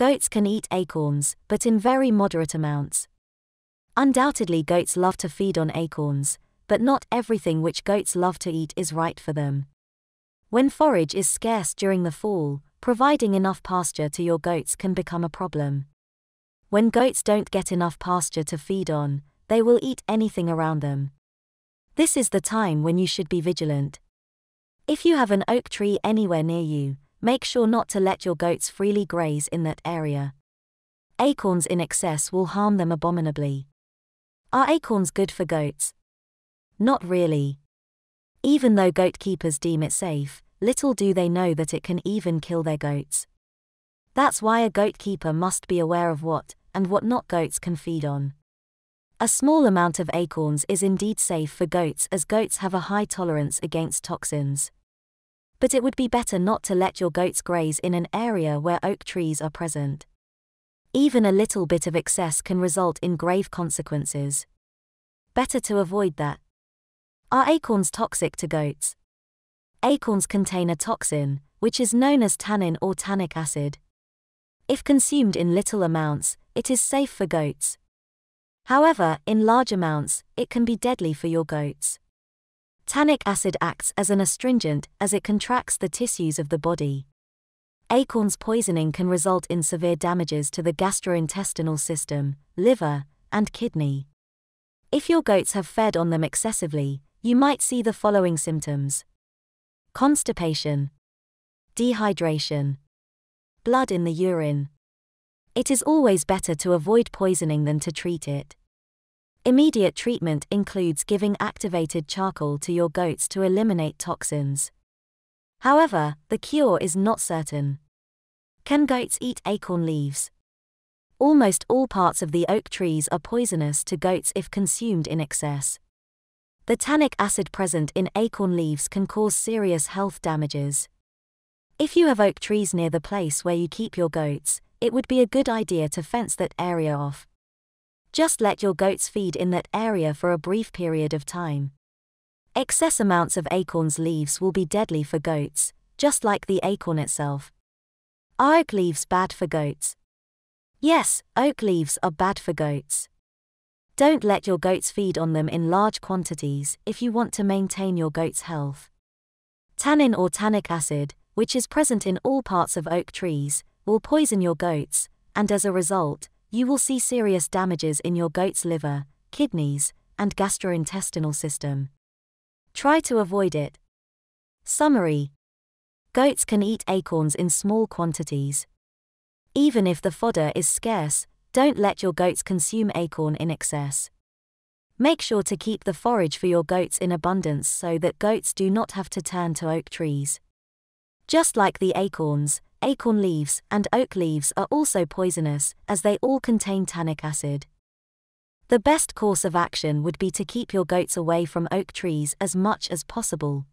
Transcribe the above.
Goats can eat acorns, but in very moderate amounts. Undoubtedly, goats love to feed on acorns, but not everything which goats love to eat is right for them. When forage is scarce during the fall, providing enough pasture to your goats can become a problem. When goats don't get enough pasture to feed on, they will eat anything around them. This is the time when you should be vigilant. If you have an oak tree anywhere near you, Make sure not to let your goats freely graze in that area. Acorns in excess will harm them abominably. Are acorns good for goats? Not really. Even though goat keepers deem it safe, little do they know that it can even kill their goats. That's why a goat keeper must be aware of what, and what not goats can feed on. A small amount of acorns is indeed safe for goats as goats have a high tolerance against toxins but it would be better not to let your goats graze in an area where oak trees are present. Even a little bit of excess can result in grave consequences. Better to avoid that. Are acorns toxic to goats? Acorns contain a toxin, which is known as tannin or tannic acid. If consumed in little amounts, it is safe for goats. However, in large amounts, it can be deadly for your goats. Tannic acid acts as an astringent as it contracts the tissues of the body. Acorns poisoning can result in severe damages to the gastrointestinal system, liver, and kidney. If your goats have fed on them excessively, you might see the following symptoms constipation, dehydration, blood in the urine. It is always better to avoid poisoning than to treat it. Immediate treatment includes giving activated charcoal to your goats to eliminate toxins. However, the cure is not certain. Can goats eat acorn leaves? Almost all parts of the oak trees are poisonous to goats if consumed in excess. The tannic acid present in acorn leaves can cause serious health damages. If you have oak trees near the place where you keep your goats, it would be a good idea to fence that area off, just let your goats feed in that area for a brief period of time. Excess amounts of acorn's leaves will be deadly for goats, just like the acorn itself. Are oak leaves bad for goats? Yes, oak leaves are bad for goats. Don't let your goats feed on them in large quantities if you want to maintain your goat's health. Tannin or tannic acid, which is present in all parts of oak trees, will poison your goats, and as a result, you will see serious damages in your goat's liver, kidneys, and gastrointestinal system. Try to avoid it. Summary Goats can eat acorns in small quantities. Even if the fodder is scarce, don't let your goats consume acorn in excess. Make sure to keep the forage for your goats in abundance so that goats do not have to turn to oak trees. Just like the acorns, acorn leaves and oak leaves are also poisonous, as they all contain tannic acid. The best course of action would be to keep your goats away from oak trees as much as possible.